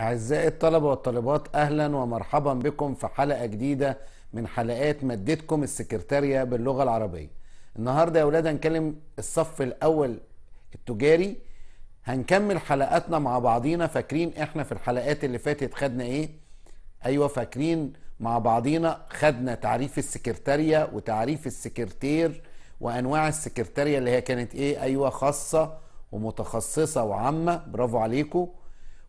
أعزائي الطلبة والطالبات أهلا ومرحبا بكم في حلقة جديدة من حلقات مادتكم السكرتارية باللغة العربية النهاردة يا ولاد هنكلم الصف الأول التجاري هنكمل حلقاتنا مع بعضينا فاكرين احنا في الحلقات اللي فاتت خدنا ايه ايوه فاكرين مع بعضينا خدنا تعريف السكرتارية وتعريف السكرتير وانواع السكرتارية اللي هي كانت ايه ايوه خاصة ومتخصصة وعامة برافو عليكم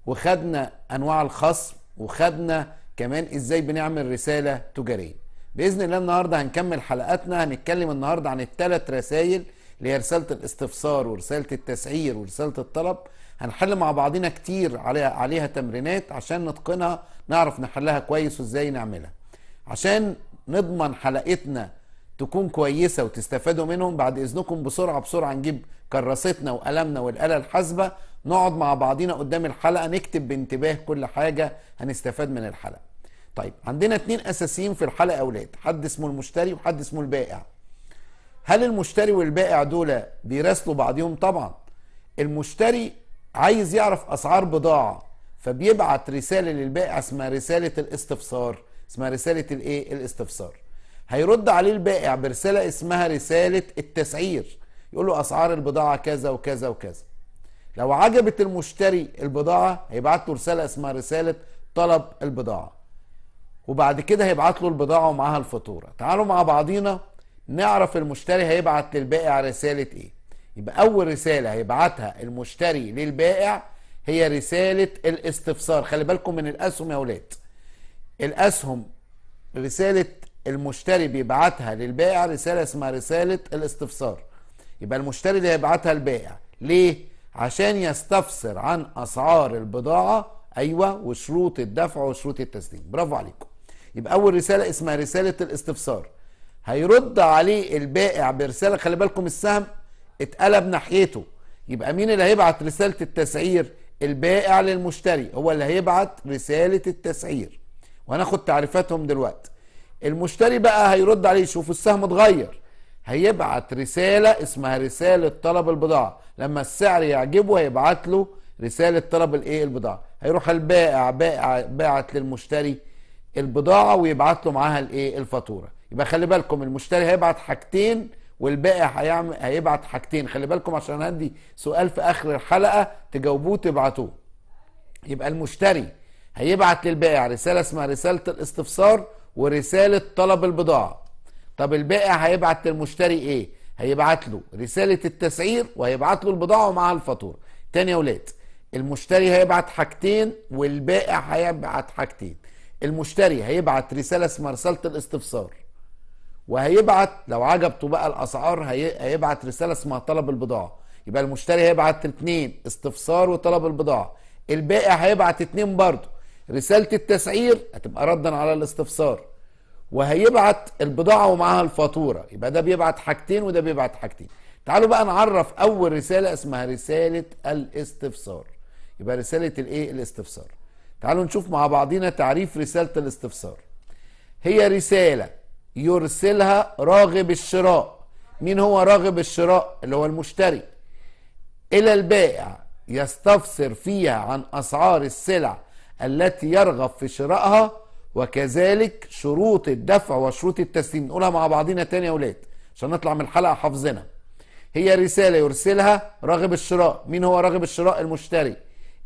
وخدنا انواع الخصم وخدنا كمان ازاي بنعمل رساله تجاريه باذن الله النهارده هنكمل حلقاتنا هنتكلم النهارده عن الثلاث رسائل اللي هي رساله الاستفسار ورساله التسعير ورساله الطلب هنحل مع بعضنا كتير عليها عليها تمرينات عشان نتقنها نعرف نحلها كويس وازاي نعملها عشان نضمن حلقتنا تكون كويسه وتستفادوا منهم بعد اذنكم بسرعه بسرعه نجيب كراستنا وقلمنا والاله الحاسبه نقعد مع بعضينا قدام الحلقه نكتب بانتباه كل حاجه هنستفاد من الحلقه طيب عندنا اتنين اساسيين في الحلقه اولاد حد اسمه المشتري وحد اسمه البائع هل المشتري والبائع دول بيراسلوا بعضهم طبعا المشتري عايز يعرف اسعار بضاعه فبيبعت رساله للبائع اسمها رساله الاستفسار اسمها رساله الايه الاستفسار هيرد عليه البائع برساله اسمها رساله التسعير يقول له اسعار البضاعه كذا وكذا وكذا لو عجبت المشتري البضاعة هيبعت له رسالة اسمها رسالة طلب البضاعة وبعد كده هيبعت له البضاعة ومعها الفاتورة تعالوا مع بعضينا نعرف المشتري هيبعت للبائع رسالة ايه يبقى اول رسالة هيبعتها المشتري للبائع هي رسالة الاستفسار خلي بالكم من الاسهم يا ولاد الاسهم رسالة المشتري بيبعتها للبائع رسالة اسمها رسالة الاستفسار يبقى المشتري اللي هيبعتها البائع ليه عشان يستفسر عن اسعار البضاعه ايوه وشروط الدفع وشروط التسديد برافو عليكم يبقى اول رساله اسمها رساله الاستفسار هيرد عليه البائع برساله خلي بالكم السهم اتقلب ناحيته يبقى مين اللي هيبعت رساله التسعير البائع للمشتري هو اللي هيبعت رساله التسعير وهناخد تعريفاتهم دلوقتي المشتري بقى هيرد عليه يشوف السهم اتغير هيبعت رسالة اسمها رسالة طلب البضاعة لما السعر يعجبه هيبعت له رسالة طلب الايه البضاعة هيروح البائع بائع باعت للمشتري البضاعة ويبعت له معاها الايه الفاتورة يبقى خلي بالكم المشتري هيبعت حاجتين والبائع هيعمل هيبعت حاجتين خلي بالكم عشان عندي سؤال في اخر الحلقة تجاوبوه تبعتوه يبقى المشتري هيبعت للبائع رسالة اسمها رسالة الاستفسار ورسالة طلب البضاعة طب البائع هيبعت للمشتري ايه هيبعت له رساله التسعير وهيبعت له البضاعه ومعاها الفاتوره تاني يا ولاد المشتري هيبعت حاجتين والبائع هيبعت حاجتين المشتري هيبعت رساله اسمها رساله الاستفسار وهيبعت لو عجبته بقى الاسعار هيبعت رساله اسمها طلب البضاعه يبقى المشتري هيبعت اتنين استفسار وطلب البضاعه البائع هيبعت اتنين برضه رساله التسعير هتبقى ردا على الاستفسار وهيبعت البضاعة ومعها الفاتورة يبقى ده بيبعت حاجتين وده بيبعت حاجتين تعالوا بقى نعرف أول رسالة اسمها رسالة الاستفسار يبقى رسالة الايه الاستفسار تعالوا نشوف مع بعضينا تعريف رسالة الاستفسار هي رسالة يرسلها راغب الشراء مين هو راغب الشراء اللي هو المشتري إلى البائع يستفسر فيها عن أسعار السلع التي يرغب في شرائها وكذلك شروط الدفع وشروط التسليم نقولها مع بعضينا تاني يا ولاد عشان نطلع من الحلقه حافظينها هي رساله يرسلها راغب الشراء مين هو راغب الشراء المشتري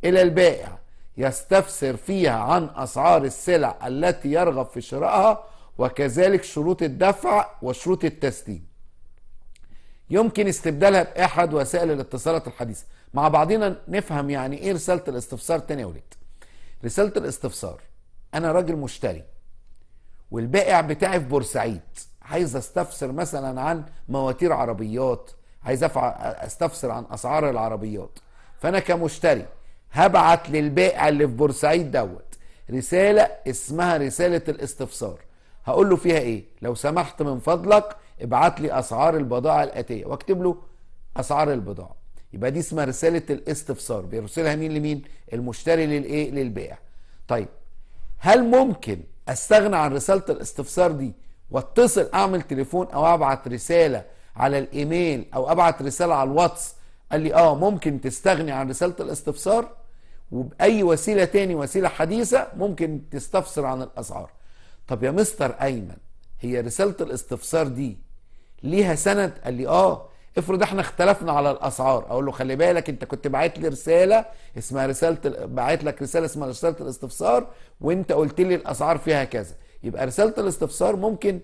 الى البائع يستفسر فيها عن اسعار السلع التي يرغب في شرائها وكذلك شروط الدفع وشروط التسليم يمكن استبدالها باحد وسائل الاتصالات الحديثه مع بعضنا نفهم يعني ايه رساله الاستفسار تاني يا ولاد رساله الاستفسار انا راجل مشتري والبائع بتاعي في بورسعيد عايز استفسر مثلا عن مواتير عربيات عايز استفسر عن اسعار العربيات فانا كمشتري هبعت للبائع اللي في بورسعيد دوت رساله اسمها رساله الاستفسار هقول له فيها ايه لو سمحت من فضلك ابعت لي اسعار البضاعه الاتيه واكتب له اسعار البضاعه يبقى دي اسمها رساله الاستفسار بيرسلها مين لمين المشتري للايه للبائع طيب هل ممكن استغنى عن رساله الاستفسار دي واتصل اعمل تليفون او ابعت رساله على الايميل او ابعت رساله على الواتس قال لي اه ممكن تستغني عن رساله الاستفسار وباي وسيله تاني وسيله حديثه ممكن تستفسر عن الاسعار طب يا مستر ايمن هي رساله الاستفسار دي ليها سند قال لي اه افرض احنا اختلفنا على الاسعار اقول له خلي بالك انت كنت باعت لي رساله اسمها رساله باعت لك رساله اسمها رساله الاستفسار وانت قلت لي الاسعار فيها كذا يبقى رساله الاستفسار ممكن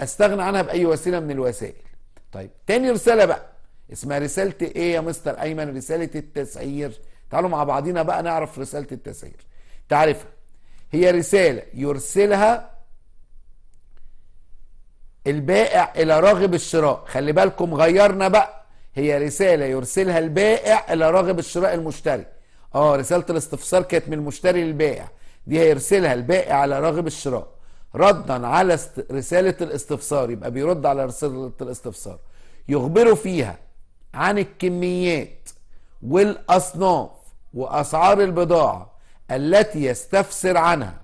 استغنى عنها باي وسيله من الوسائل طيب تاني رساله بقى اسمها رساله ايه يا مستر ايمن رساله التسعير تعالوا مع بعضينا بقى نعرف رساله التسعير تعرفها هي رساله يرسلها البائع إلى راغب الشراء خلي بالكم غيرنا بقى هي رسالة يرسلها البائع إلى راغب الشراء المشتري اه رسالة الاستفسار كانت من المشتري للبائع دي هيرسلها البائع على راغب الشراء ردا على رسالة الاستفسار يبقى بيرد على رسالة الاستفسار يخبره فيها عن الكميات والأصناف وأسعار البضاعة التي يستفسر عنها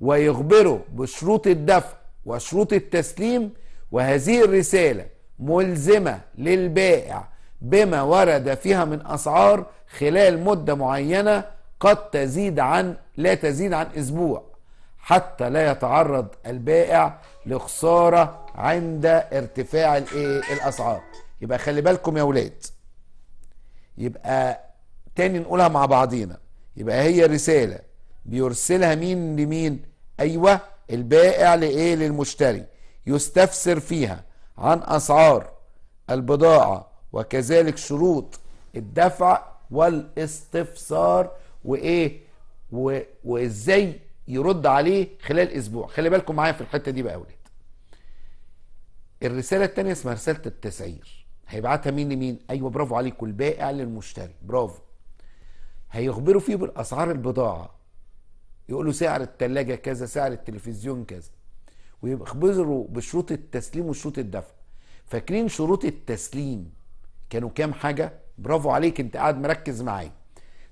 ويخبره بشروط الدفع وشروط التسليم وهذه الرسالة ملزمة للبائع بما ورد فيها من أسعار خلال مدة معينة قد تزيد عن لا تزيد عن أسبوع حتى لا يتعرض البائع لخسارة عند ارتفاع إيه، الأسعار يبقى خلي بالكم يا ولاد يبقى تاني نقولها مع بعضينا يبقى هي رسالة بيرسلها مين لمين أيوه البائع لإيه للمشتري يستفسر فيها عن أسعار البضاعة وكذلك شروط الدفع والاستفسار وإيه و... وإزاي يرد عليه خلال أسبوع خلي بالكم معايا في الحتة دي بقى أولاد الرسالة التانية اسمها رسالة التسعير هيبعتها مين لمين أيوة برافو عليكم البائع للمشتري برافو هيخبروا فيه بالأسعار البضاعة يقول له سعر الثلاجه كذا سعر التلفزيون كذا ويخبروا بشروط التسليم وشروط الدفع فاكرين شروط التسليم كانوا كام حاجه برافو عليك انت قاعد مركز معايا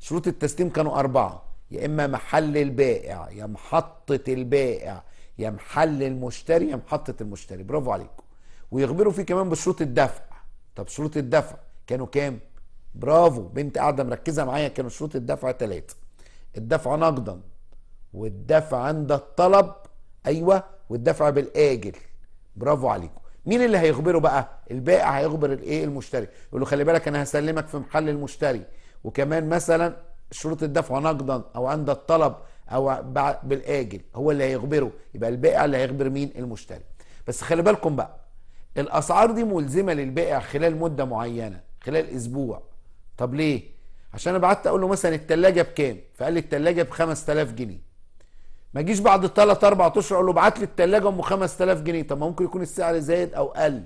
شروط التسليم كانوا اربعه يا اما محل البائع يا محطه البائع يا محل المشتري يا محطه المشتري برافو عليكم ويخبروا فيه كمان بشروط الدفع طب شروط الدفع كانوا كام برافو بنت قاعده مركزه معايا كانوا شروط الدفع ثلاثه الدفع نقدا والدفع عند الطلب ايوه والدفع بالاجل برافو عليكم مين اللي هيخبره بقى البائع هيخبر الايه المشتري يقول له خلي بالك انا هسلمك في محل المشتري وكمان مثلا شروط الدفع نقدا او عند الطلب او بالاجل هو اللي هيخبره يبقى البائع اللي هيخبر مين المشتري بس خلي بالكم بقى الاسعار دي ملزمه للبائع خلال مده معينه خلال اسبوع طب ليه عشان انا بعت اقول له مثلا التلاجه بكام فقال لي التلاجه ب 5000 جنيه ما جيش بعد ثلاث اربع اشهر اقول له ابعت لي الثلاجه ام 5000 جنيه طب ما ممكن يكون السعر زايد او قل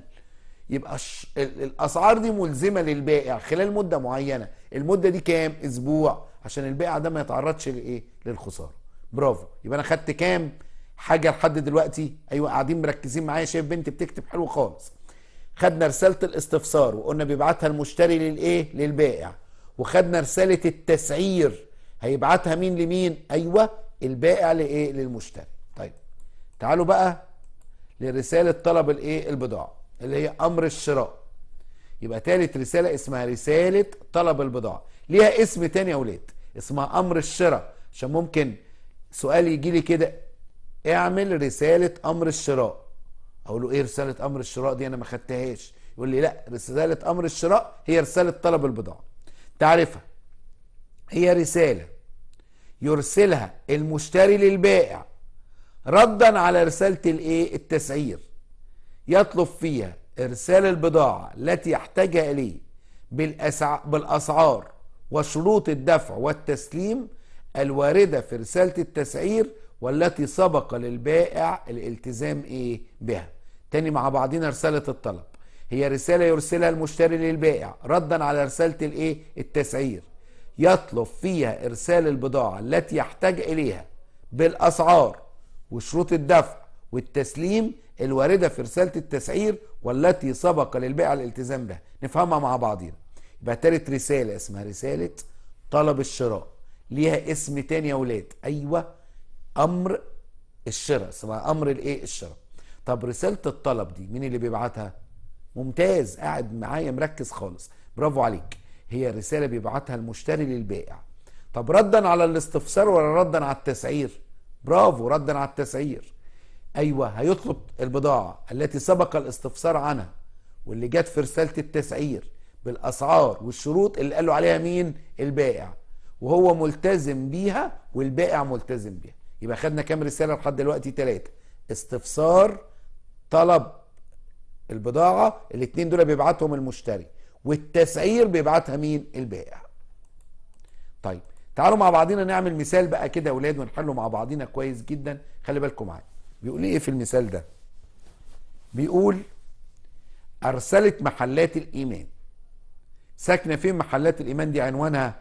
يبقى ش... الاسعار دي ملزمه للبائع خلال مده معينه المده دي كام اسبوع عشان البائع ده ما يتعرضش لايه للخساره برافو يبقى انا خدت كام حاجه لحد دلوقتي ايوه قاعدين مركزين معايا شايف بنت بتكتب حلو خالص خدنا رساله الاستفسار وقلنا بيبعتها المشتري للايه للبائع وخدنا رساله التسعير هيبعتها مين لمين ايوه البائع لايه للمشتري طيب تعالوا بقى لرساله طلب الايه البضاعه اللي هي امر الشراء يبقى ثالث رساله اسمها رساله طلب البضاعه ليها اسم تاني يا ولاد اسمها امر الشراء عشان ممكن سؤال يجي لي كده اعمل رساله امر الشراء اقول له ايه رساله امر الشراء دي انا ما خدتهاش يقول لي لا رساله امر الشراء هي رساله طلب البضاعه تعرفها هي رساله يرسلها المشتري للبائع ردا على رسالة الايه التسعير يطلب فيها ارسال البضاعة التي يحتاجها اليه بالاسعار وشروط الدفع والتسليم الواردة في رسالة التسعير والتي سبق للبائع الالتزام ايه بها تاني مع بعضنا رسالة الطلب هي رسالة يرسلها المشتري للبائع ردا على رسالة الايه التسعير يطلب فيها إرسال البضاعة التي يحتاج إليها بالأسعار وشروط الدفع والتسليم الواردة في رسالة التسعير والتي سبق للبيع الالتزام بها نفهمها مع بعضينا يبقى تالت رسالة اسمها رسالة طلب الشراء ليها اسم تاني يا ولاد أيوة أمر الشراء اسمها أمر الإيه الشراء طب رسالة الطلب دي مين اللي بيبعتها ممتاز قاعد معايا مركز خالص برافو عليك هي رسالة بيبعتها المشتري للبائع طب ردا على الاستفسار ولا ردا على التسعير برافو ردا على التسعير ايوه هيطلب البضاعه التي سبق الاستفسار عنها واللي جت في رساله التسعير بالاسعار والشروط اللي قالوا عليها مين البائع وهو ملتزم بيها والبائع ملتزم بيها يبقى خدنا كام رساله لحد دلوقتي ثلاثه استفسار طلب البضاعه الاثنين دول بيبعتهم المشتري والتسعير بيبعتها مين البائع طيب تعالوا مع بعضينا نعمل مثال بقى كده يا اولاد ونحله مع بعضينا كويس جدا خلي بالكم معايا بيقول ايه في المثال ده بيقول ارسلت محلات الايمان ساكنه فين محلات الايمان دي عنوانها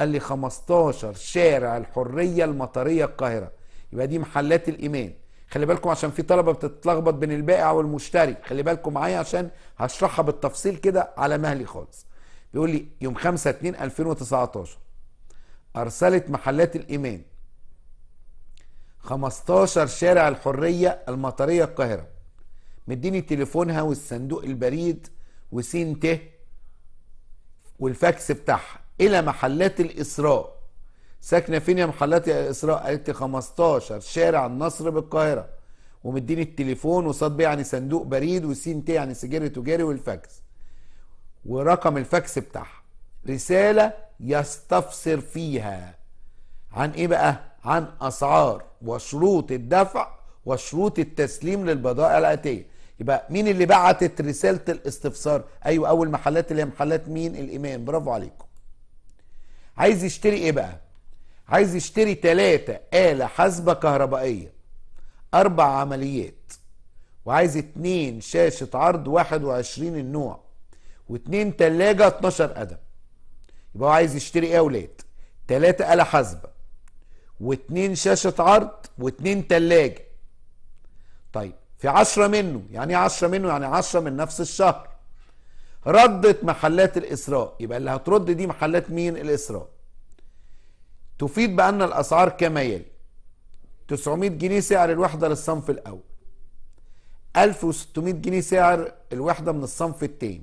قال لي 15 شارع الحريه المطريه القاهره يبقى دي محلات الايمان خلي بالكم عشان في طلبه بتتلخبط بين البائع والمشتري خلي بالكم معايا عشان هشرحها بالتفصيل كده على مهلي خالص بيقول لي يوم 5 2 2019 ارسلت محلات الايمان 15 شارع الحريه المطريه القاهره مديني تليفونها والصندوق البريد وسين ت والفاكس بتاعها الى محلات الاسراء ساكنه فين يا محلات يا اسراء قالت لي 15 شارع النصر بالقاهره ومديني التليفون وصاد ب يعني صندوق بريد وسين ت يعني سجل تجاري والفاكس ورقم الفاكس بتاعها رساله يستفسر فيها عن ايه بقى عن اسعار وشروط الدفع وشروط التسليم للبضائع الاتيه يبقى مين اللي بعتت رساله الاستفسار ايوه اول محلات اللي هي محلات مين الامام برافو عليكم عايز يشتري ايه بقى عايز يشتري ثلاثة آلة حاسبة كهربائية أربع عمليات وعايز اتنين شاشة عرض 21 النوع واتنين تلاجة اتناشر قدم يبقى هو عايز يشتري ايه يا ولاد؟ تلاتة آلة حاسبة واتنين شاشة عرض واتنين تلاجة طيب في عشرة منه يعني ايه عشرة منه يعني عشرة من نفس الشهر ردت محلات الإسراء يبقى اللي هترد دي محلات مين الإسراء تفيد بأن الأسعار كما يلي 900 جنيه سعر الوحدة للصنف الأول 1600 جنيه سعر الوحدة من الصنف الثاني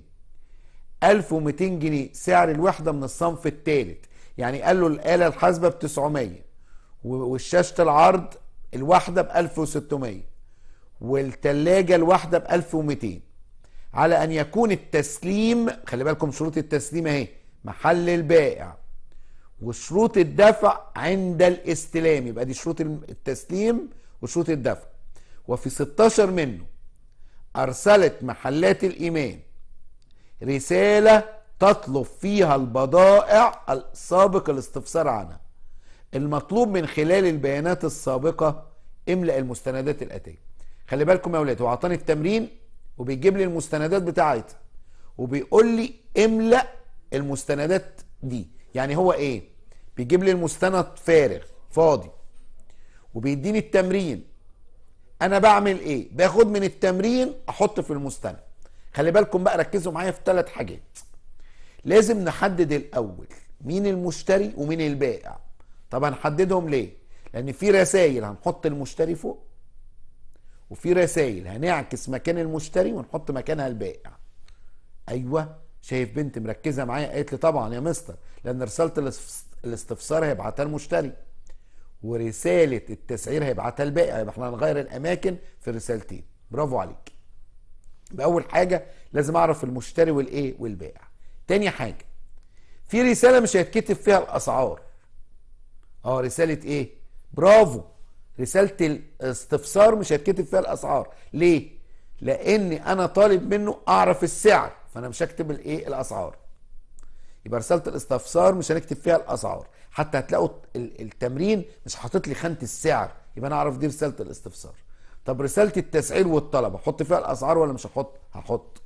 1200 جنيه سعر الوحدة من الصنف الثالث يعني قال له الآلة الحاسبة ب 900 والشاشة العرض الواحدة ب 1600 والتلاجة الواحدة ب 1200 على أن يكون التسليم خلي بالكم شروط التسليم أهي محل البائع وشروط الدفع عند الاستلام يبقى دي شروط التسليم وشروط الدفع وفي 16 منه أرسلت محلات الإيمان رسالة تطلب فيها البضائع السابق الاستفسار عنها المطلوب من خلال البيانات السابقة املأ المستندات الآتية خلي بالكم يا ولاد هو عطاني التمرين وبيجيب لي المستندات بتاعتها وبيقول لي املأ المستندات دي يعني هو ايه بيجيب لي المستند فارغ فاضي وبيديني التمرين انا بعمل ايه باخد من التمرين احط في المستند خلي بالكم بقى ركزوا معايا في ثلاث حاجات لازم نحدد الاول مين المشتري ومين البائع طب هنحددهم ليه لان في رسائل هنحط المشتري فوق وفي رسائل هنعكس مكان المشتري ونحط مكانها البائع ايوه شايف بنت مركزه معايا قالت لي طبعا يا مستر لان رساله الاستفسار هيبعتها المشتري ورساله التسعير هيبعتها البائع يبقى احنا هنغير الاماكن في الرسالتين برافو عليك باول حاجه لازم اعرف المشتري والايه والبائع تاني حاجه في رساله مش هيتكتب فيها الاسعار اه رساله ايه برافو رساله الاستفسار مش هيتكتب فيها الاسعار ليه لاني انا طالب منه اعرف السعر فانا مش هكتب الايه الاسعار يبقى رساله الاستفسار مش هنكتب فيها الاسعار حتى هتلاقوا التمرين مش حاطط لي خانه السعر يبقى انا اعرف دي رساله الاستفسار طب رساله التسعير والطلب احط فيها الاسعار ولا مش هحط هحط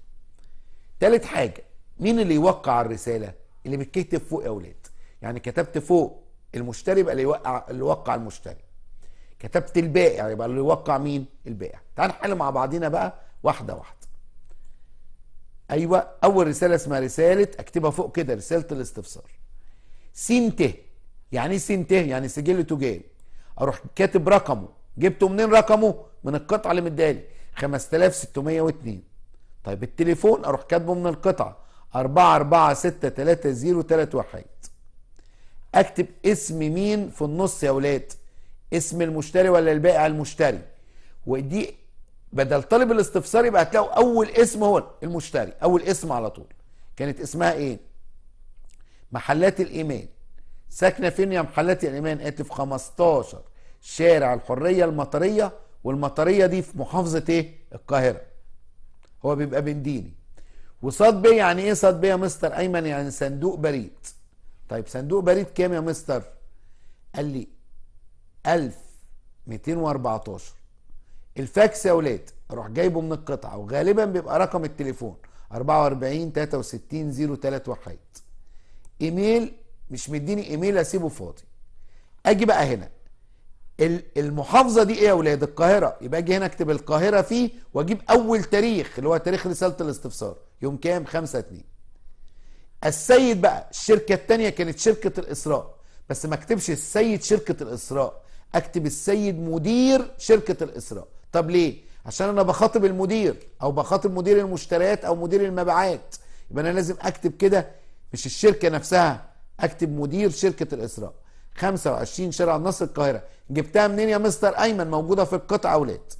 تالت حاجه مين اللي يوقع الرساله اللي بتكتب فوق يا اولاد يعني كتبت فوق المشتري يبقى اللي يوقع اللي يوقع المشتري كتبت البائع يبقى اللي يوقع مين البائع تعال نحل مع بعضينا بقى واحده واحده ايوه اول رساله اسمها رساله اكتبها فوق كده رساله الاستفسار سين ت يعني ايه سين ت يعني سجل تجاري اروح كاتب رقمه جبته منين رقمه من القطعه اللي مدالي 5602 طيب التليفون اروح كاتبه من القطعه 4463031 اكتب اسم مين في النص يا ولاد اسم المشتري ولا البائع المشتري ودي بدل طالب الاستفسار يبقى هتلاقوا اول اسم هو المشتري اول اسم على طول كانت اسمها ايه محلات الايمان ساكنه فين يا محلات الايمان قالت إيه؟ في 15 شارع الحريه المطريه والمطريه دي في محافظه ايه القاهره هو بيبقى بنديني وصاد بي يعني ايه صاد بي يا مستر ايمن يعني صندوق بريد طيب صندوق بريد كام يا مستر قال لي 1214 الفاكس يا ولاد اروح جايبه من القطعه وغالبا بيبقى رقم التليفون 44 63 03 وحيد ايميل مش مديني ايميل اسيبه فاضي اجي بقى هنا المحافظه دي ايه يا ولاد القاهره يبقى اجي هنا اكتب القاهره فيه واجيب اول تاريخ اللي هو تاريخ رساله الاستفسار يوم كام 5 2 السيد بقى الشركه الثانيه كانت شركه الاسراء بس ما اكتبش السيد شركه الاسراء اكتب السيد مدير شركه الاسراء طب ليه عشان انا بخاطب المدير او بخاطب مدير المشتريات او مدير المبيعات يبقى انا لازم اكتب كده مش الشركه نفسها اكتب مدير شركه الاسراء 25 شارع النصر القاهره جبتها منين يا مستر ايمن موجوده في القطعه اولاد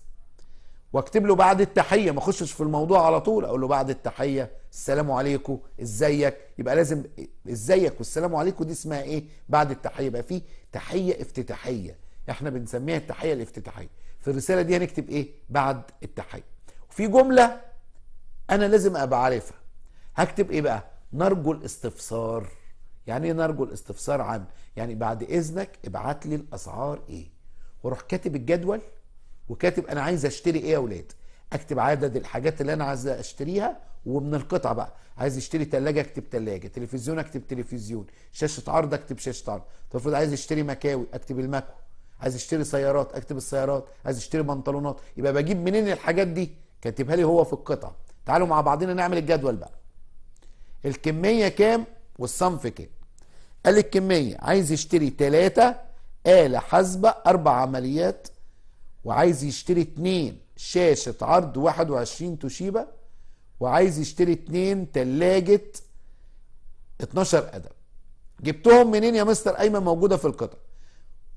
واكتب له بعد التحيه ما اخشش في الموضوع على طول اقول له بعد التحيه السلام عليكم ازيك يبقى لازم ازيك والسلام عليكم دي اسمها ايه بعد التحيه يبقى في تحيه افتتاحيه احنا بنسميها التحيه الافتتاحيه في الرساله دي هنكتب ايه بعد التحيه وفي جمله انا لازم ابقى عارفها هكتب ايه بقى نرجو الاستفسار يعني ايه نرجو الاستفسار عن يعني بعد اذنك ابعت لي الاسعار ايه واروح كاتب الجدول وكاتب انا عايز اشتري ايه يا اولاد اكتب عدد الحاجات اللي انا عايز اشتريها ومن القطع بقى عايز اشتري ثلاجه اكتب ثلاجه تلفزيون اكتب تلفزيون شاشه عرض اكتب شاشه عرض تفرض عايز اشتري مكاوي اكتب المكوى عايز اشتري سيارات اكتب السيارات عايز اشتري بنطلونات يبقى بجيب منين الحاجات دي كاتبها لي هو في القطع تعالوا مع بعضنا نعمل الجدول بقى الكميه كام والصنف كام قال الكميه عايز يشتري تلاتة آلة حاسبة أربع عمليات وعايز يشتري اتنين شاشة عرض 21 توشيبا وعايز يشتري اتنين تلاجة 12 قدم جبتهم منين يا مستر أيمن موجودة في القطع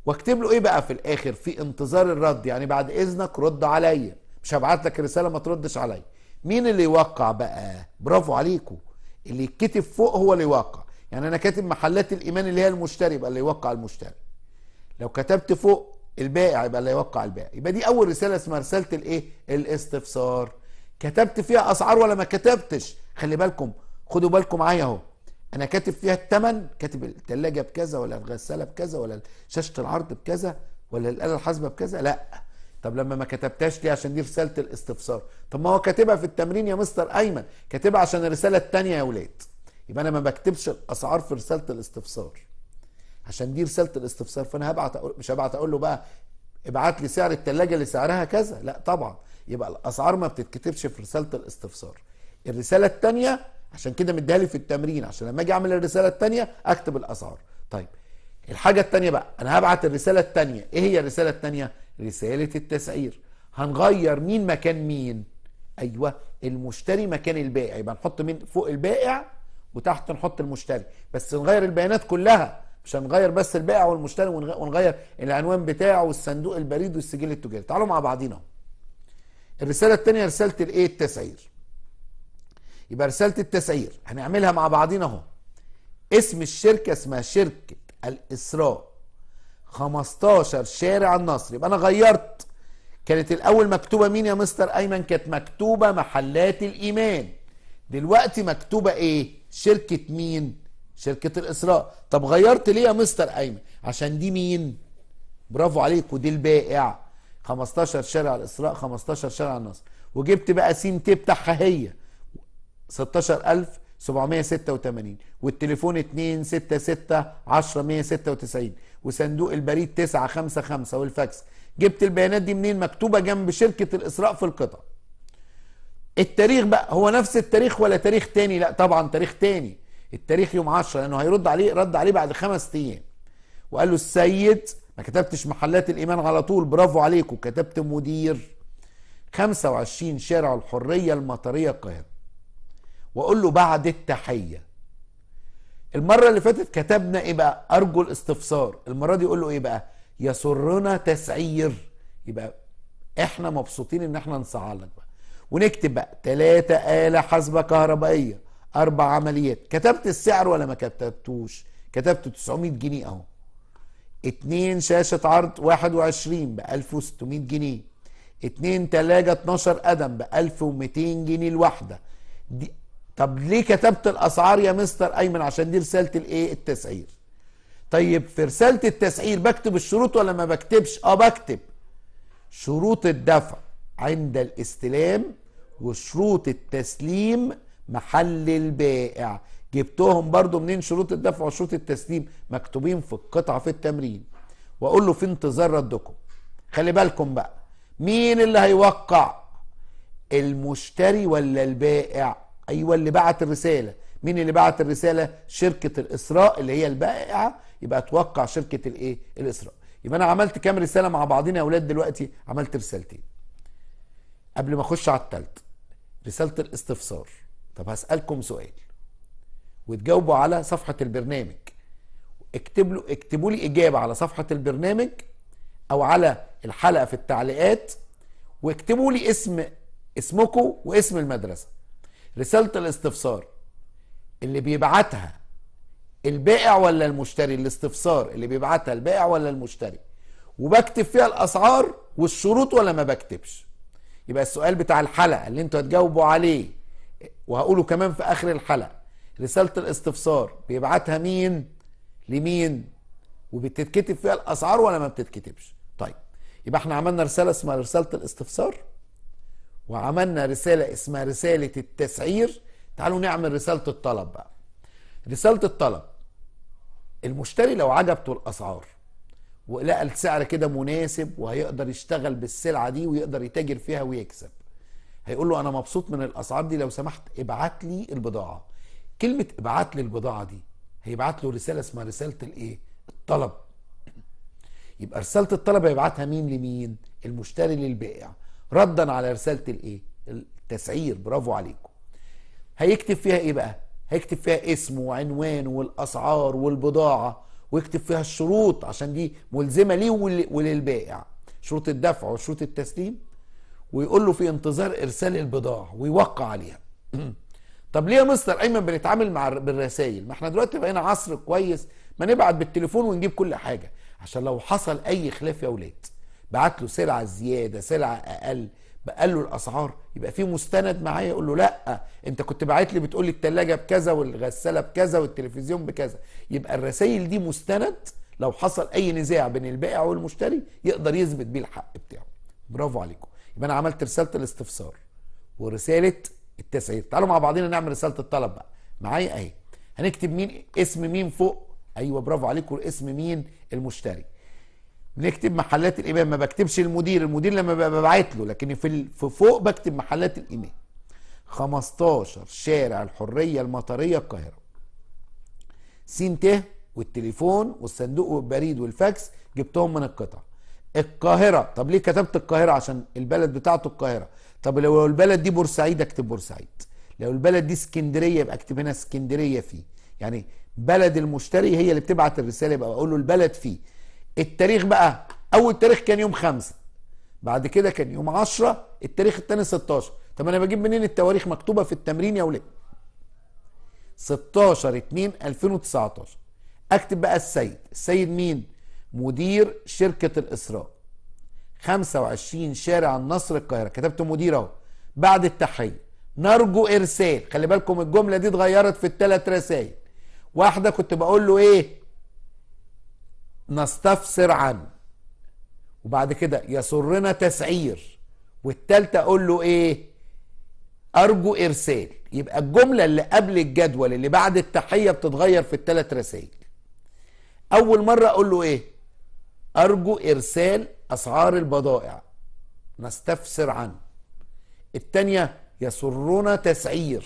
واكتب له ايه بقى في الاخر في انتظار الرد يعني بعد اذنك رد عليا مش هبعت لك الرساله ما تردش عليا مين اللي يوقع بقى برافو عليكم اللي يتكتب فوق هو اللي يوقع يعني انا كاتب محلات الايمان اللي هي المشتري يبقى اللي يوقع المشتري لو كتبت فوق البائع يبقى اللي يوقع البائع يبقى دي اول رساله اسمها رساله الايه الاستفسار كتبت فيها اسعار ولا ما كتبتش خلي بالكم خدوا بالكم معايا اهو انا كاتب فيها الثمن كاتب الثلاجه بكذا ولا الغساله بكذا ولا شاشه العرض بكذا ولا الاله الحاسبه بكذا لا طب لما ما كتبتهاش ليه عشان دي رساله الاستفسار طب ما هو كاتبها في التمرين يا مستر ايمن كاتبها عشان الرساله الثانيه يا ولاد يبقى انا ما بكتبش الاسعار في رساله الاستفسار عشان دي رساله الاستفسار فانا هبعت أقول مش هبعت اقول له بقى ابعت لي سعر الثلاجه اللي سعرها كذا لا طبعا يبقى الاسعار ما بتتكتبش في رساله الاستفسار الرساله الثانيه عشان كده مديها في التمرين عشان لما اجي اعمل الرساله الثانيه اكتب الاسعار طيب الحاجه الثانيه بقى انا هبعت الرساله الثانيه ايه هي الرساله الثانيه رساله التسعير هنغير مين مكان مين ايوه المشتري مكان البائع يبقى نحط مين فوق البائع وتحت نحط المشتري بس نغير البيانات كلها مش هنغير بس البائع والمشتري ونغير العنوان بتاعه والصندوق البريد والسجل التجاري تعالوا مع بعضينا الرساله الثانيه رساله الايه التسعير يبقى رساله التسعير هنعملها مع بعضينا اهو اسم الشركه اسمها شركه الاسراء 15 شارع النصر يبقى انا غيرت كانت الاول مكتوبه مين يا مستر ايمن كانت مكتوبه محلات الايمان دلوقتي مكتوبه ايه شركه مين شركه الاسراء طب غيرت ليه يا مستر ايمن عشان دي مين برافو عليك ودي البائع 15 شارع الاسراء 15 شارع النصر وجبت بقى سين تي بتاعها هي 16786 والتليفون 266 10 196 وصندوق البريد 955 والفاكس جبت البيانات دي منين مكتوبه جنب شركه الاسراء في القطع التاريخ بقى هو نفس التاريخ ولا تاريخ تاني لا طبعا تاريخ تاني التاريخ يوم 10 لانه هيرد عليه رد عليه بعد خمس ايام وقال له السيد ما كتبتش محلات الايمان على طول برافو عليكم كتبت مدير 25 شارع الحريه المطريه القاهره واقول له بعد التحيه المره اللي فاتت كتبنا ايه بقى ارجو الاستفسار المره دي اقول له ايه بقى يسرنا تسعير يبقى احنا مبسوطين ان احنا نصعلك بقى ونكتب بقى ثلاثة آلة حاسبة كهربائية أربع عمليات كتبت السعر ولا ما كتبتوش كتبت 900 جنيه أهو اتنين شاشة عرض 21 ب 1600 جنيه اتنين تلاجة 12 قدم ب 1200 جنيه الواحدة دي طب ليه كتبت الاسعار يا مستر ايمن عشان دي رساله الايه التسعير طيب في رساله التسعير بكتب الشروط ولا ما بكتبش اه بكتب شروط الدفع عند الاستلام وشروط التسليم محل البائع جبتهم برضو منين شروط الدفع وشروط التسليم مكتوبين في القطعه في التمرين واقول له في انتظار ردكم خلي بالكم بقى مين اللي هيوقع المشتري ولا البائع ايوه اللي بعت الرساله مين اللي بعت الرساله شركه الاسراء اللي هي البائعه يبقى توقع شركه الايه الاسراء يبقى انا عملت كام رساله مع بعضين يا اولاد دلوقتي عملت رسالتين قبل ما اخش على الثالث رساله الاستفسار طب هسالكم سؤال وتجاوبوا على صفحه البرنامج اكتب له اكتبوا لي اجابه على صفحه البرنامج او على الحلقه في التعليقات واكتبوا لي اسم اسمكم واسم المدرسه رسالة الاستفسار اللي بيبعتها البائع ولا المشتري الاستفسار اللي بيبعتها البائع ولا المشتري وبكتب فيها الاسعار والشروط ولا ما بكتبش يبقى السؤال بتاع الحلقه اللي انتوا هتجاوبوا عليه وهقوله كمان في اخر الحلقه رساله الاستفسار بيبعتها مين لمين وبتتكتب فيها الاسعار ولا ما بتتكتبش طيب يبقى احنا عملنا رساله اسمها رساله الاستفسار وعملنا رسالة اسمها رسالة التسعير تعالوا نعمل رسالة الطلب بقى رسالة الطلب المشتري لو عجبته الأسعار ولقى السعر كده مناسب وهيقدر يشتغل بالسلعة دي ويقدر يتاجر فيها ويكسب هيقول له أنا مبسوط من الأسعار دي لو سمحت ابعت لي البضاعة كلمة ابعت لي البضاعة دي هيبعت له رسالة اسمها رسالة الإيه؟ الطلب يبقى رسالة الطلب هيبعتها مين لمين؟ المشتري للبائع ردا على رساله الايه التسعير برافو عليكم هيكتب فيها ايه بقى هيكتب فيها اسمه وعنوانه والاسعار والبضاعه ويكتب فيها الشروط عشان دي ملزمه ليه وللبائع شروط الدفع وشروط التسليم ويقول له في انتظار ارسال البضاعه ويوقع عليها طب ليه يا مستر ايمن بنتعامل مع بالرسائل ما احنا دلوقتي بقينا عصر كويس ما نبعت بالتليفون ونجيب كل حاجه عشان لو حصل اي خلاف يا ولاد بعت له سلعه زياده سلعه اقل بقال له الاسعار يبقى في مستند معايا يقول له لا انت كنت باعت لي بتقول لي الثلاجه بكذا والغساله بكذا والتلفزيون بكذا يبقى الرسائل دي مستند لو حصل اي نزاع بين البائع والمشتري يقدر يثبت بيه الحق بتاعه برافو عليكم يبقى انا عملت رساله الاستفسار ورساله التسعير تعالوا مع بعضنا نعمل رساله الطلب بقى معايا اهي هنكتب مين اسم مين فوق ايوه برافو عليكم اسم مين المشتري بنكتب محلات الامام ما بكتبش المدير المدير لما ببعت له لكن في فوق بكتب محلات الامام 15 شارع الحريه المطريه القاهره سين ت والتليفون والصندوق والبريد والفاكس جبتهم من القطع القاهره طب ليه كتبت القاهره عشان البلد بتاعته القاهره طب لو البلد دي بورسعيد اكتب بورسعيد لو البلد دي اسكندريه يبقى اكتب هنا اسكندريه فيه يعني بلد المشتري هي اللي بتبعت الرساله يبقى اقول له البلد فيه التاريخ بقى اول تاريخ كان يوم خمسة بعد كده كان يوم عشرة التاريخ التاني 16 طب انا بجيب منين التواريخ مكتوبه في التمرين يا ولاد 16 2 2019 اكتب بقى السيد السيد مين مدير شركه الاسراء 25 شارع النصر القاهره كتبت مدير اهو بعد التحيه نرجو ارسال خلي بالكم الجمله دي اتغيرت في الثلاث رسائل واحده كنت بقول له ايه نستفسر عنه وبعد كده يسرنا تسعير والتالتة أقول له إيه أرجو إرسال يبقى الجملة اللي قبل الجدول اللي بعد التحية بتتغير في التلات رسائل أول مرة أقول له إيه أرجو إرسال أسعار البضائع نستفسر عنه التانية يسرنا تسعير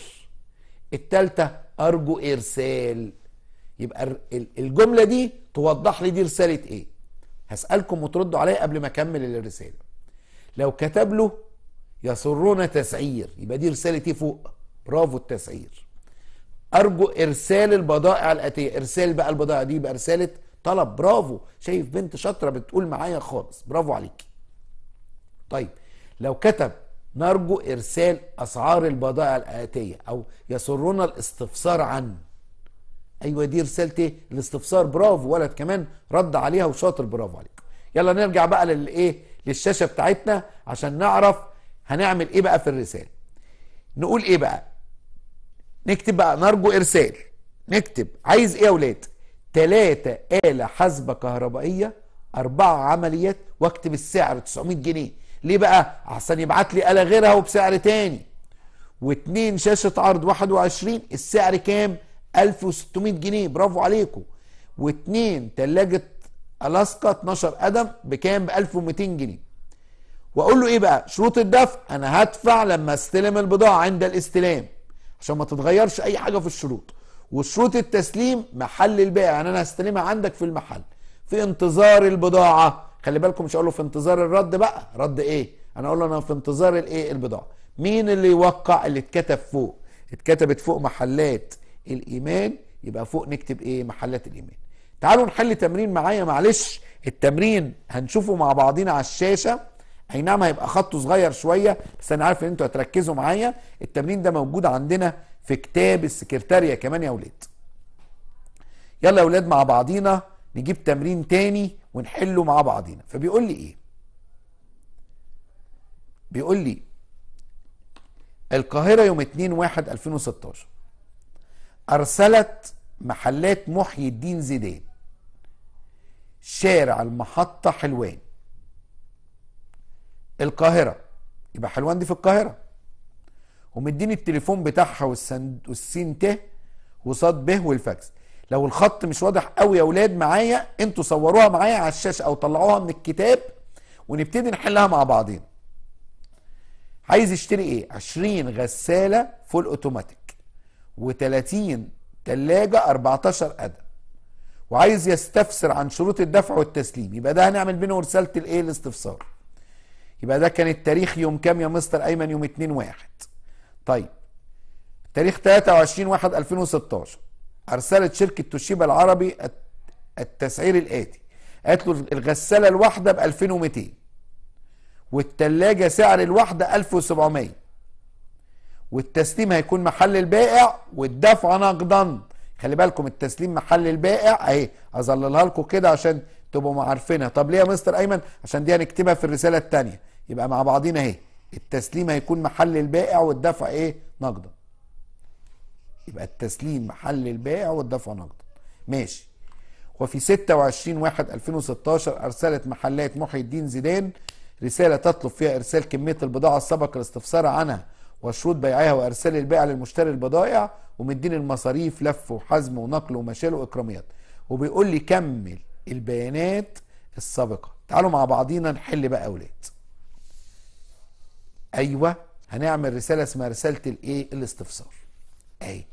التالتة أرجو إرسال يبقى الجملة دي توضح لي دي رساله ايه هسالكم وتردوا عليا قبل ما اكمل الرساله لو كتب له يسرنا تسعير يبقى دي رساله ايه فوق برافو التسعير ارجو ارسال البضائع الاتيه ارسال بقى البضائع دي يبقى رساله طلب برافو شايف بنت شاطره بتقول معايا خالص برافو عليك طيب لو كتب نرجو ارسال اسعار البضائع الاتيه او يسرنا الاستفسار عنه ايوه دي رسالتي الاستفسار برافو ولد كمان رد عليها وشاطر برافو عليك يلا نرجع بقى للايه للشاشه بتاعتنا عشان نعرف هنعمل ايه بقى في الرساله نقول ايه بقى نكتب بقى نرجو ارسال نكتب عايز ايه يا اولاد ثلاثة آلة حاسبة كهربائية أربعة عمليات واكتب السعر 900 جنيه ليه بقى عشان يبعت لي آلة غيرها وبسعر تاني واتنين شاشة عرض 21 السعر كام 1600 جنيه برافو عليكم واثنين ثلاجه الاسكا 12 قدم بكام ب 1200 جنيه واقول له ايه بقى شروط الدفع انا هدفع لما استلم البضاعه عند الاستلام عشان ما تتغيرش اي حاجه في الشروط وشروط التسليم محل البيع يعني انا هستلمها عندك في المحل في انتظار البضاعه خلي بالكم مش هقول له في انتظار الرد بقى رد ايه انا اقول له انا في انتظار الايه البضاعه مين اللي يوقع اللي اتكتب فوق اتكتبت فوق محلات الايمان يبقى فوق نكتب ايه محلات الايمان تعالوا نحل تمرين معايا معلش التمرين هنشوفه مع بعضينا على الشاشه اي نعم هيبقى خطه صغير شويه بس انا عارف ان انتوا هتركزوا معايا التمرين ده موجود عندنا في كتاب السكرتاريه كمان يا اولاد يلا يا اولاد مع بعضينا نجيب تمرين تاني ونحله مع بعضينا فبيقول لي ايه بيقول لي القاهره يوم 2 1 2016 أرسلت محلات محي الدين زيدان شارع المحطة حلوان القاهرة يبقى حلوان دي في القاهرة ومديني التليفون بتاعها والسين ت وصاد ب والفاكس لو الخط مش واضح قوي يا ولاد معايا انتوا صوروها معايا على الشاشة او طلعوها من الكتاب ونبتدي نحلها مع بعضين عايز اشتري ايه 20 غسالة فول اوتوماتيك و30 تلاجة 14 قدم وعايز يستفسر عن شروط الدفع والتسليم يبقى ده هنعمل بينه رسالة الايه الاستفسار يبقى ده كان التاريخ يوم كام يا مستر ايمن يوم 2 1 طيب تاريخ 23 1 2016 ارسلت شركة توشيبا العربي التسعير الاتي قالت له الغسالة الواحدة ب 2200 والتلاجة سعر الواحدة 1700 والتسليم هيكون محل البائع والدفع نقدا خلي بالكم التسليم محل البائع اهي اظللها لكم كده عشان تبقوا عارفينها طب ليه يا مستر ايمن عشان دي هنكتبها في الرساله الثانيه يبقى مع بعضينا اهي التسليم هيكون محل البائع والدفع ايه نقدا يبقى التسليم محل البائع والدفع نقدا ماشي وفي 26 1 2016 ارسلت محلات محي الدين زيدان رساله تطلب فيها ارسال كميه البضاعه السبق لاستفسار عنها وشروط بيعها وارسال البيع للمشتري البضائع ومدين المصاريف لف وحزم ونقل ومشال واكراميات وبيقول لي كمل البيانات السابقه تعالوا مع بعضينا نحل بقى اولاد ايوه هنعمل رساله اسمها رساله الايه الاستفسار اي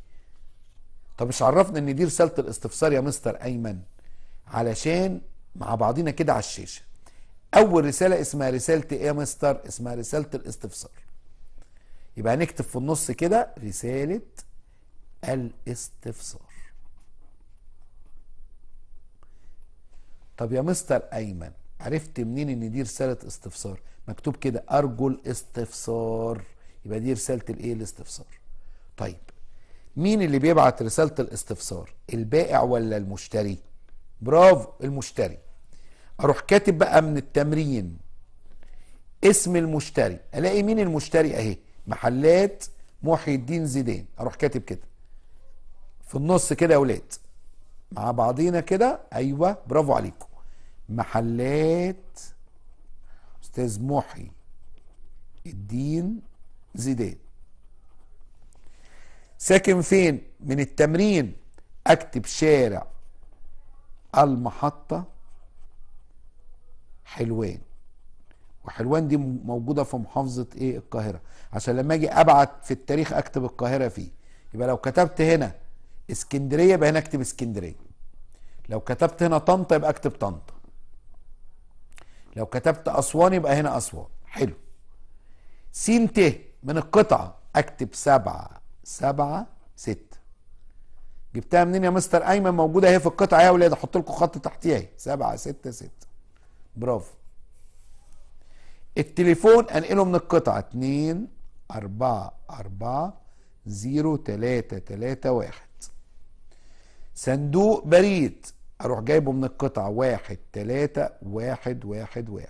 طب مش عرفنا ان دي رساله الاستفسار يا مستر ايمن علشان مع بعضينا كده على الشاشه اول رساله اسمها رساله ايه يا مستر اسمها رساله الاستفسار يبقى نكتب في النص كده رسالة الاستفسار طب يا مستر أيمن عرفت منين إن دي رسالة استفسار مكتوب كده أرجو الاستفسار يبقى دي رسالة الإيه الاستفسار طيب مين اللي بيبعت رسالة الاستفسار البائع ولا المشتري برافو المشتري اروح كاتب بقى من التمرين اسم المشتري الاقي مين المشتري اهي محلات محي الدين زيدان اروح كاتب كده في النص كده يا ولاد مع بعضينا كده ايوه برافو عليكم محلات استاذ محي الدين زيدان ساكن فين من التمرين اكتب شارع المحطه حلوان وحلوان دي موجوده في محافظه ايه القاهره عشان لما اجي ابعت في التاريخ اكتب القاهره فيه يبقى لو كتبت هنا اسكندريه يبقى هنا اكتب اسكندريه لو كتبت هنا طنطا يبقى اكتب طنطا لو كتبت اسوان يبقى هنا اسوان حلو س ت من القطعه اكتب سبعة سبعة ستة جبتها منين يا مستر ايمن موجوده اهي في القطعه يا ولاد احط لكم خط تحتيها اهي سبعة ستة ستة برافو التليفون انقله من القطعه 2 4 4 0 3 3 1 صندوق بريد اروح جايبه من القطعه 1 3 1 1 1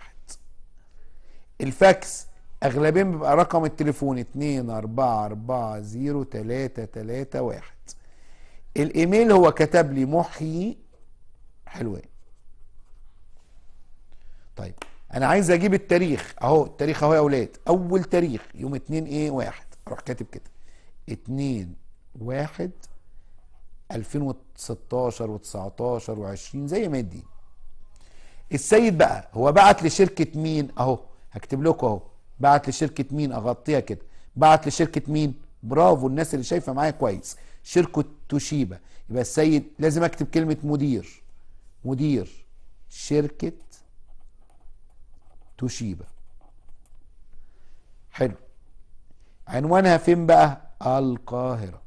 الفاكس اغلبين بيبقى رقم التليفون 2 4 4 0 3 3 1 الايميل هو كتب لي محيي حلوين طيب انا عايز اجيب التاريخ اهو التاريخ اهو يا اولاد اول تاريخ يوم 2 ايه 1 اروح كاتب كده 2 1 2016 و19 و20 زي ما دي السيد بقى هو بعت لشركه مين اهو هكتب لكم اهو بعت لشركه مين اغطيها كده بعت لشركه مين برافو الناس اللي شايفه معايا كويس شركه توشيبا يبقى السيد لازم اكتب كلمه مدير مدير شركه توشيبا حلو عنوانها فين بقى القاهرة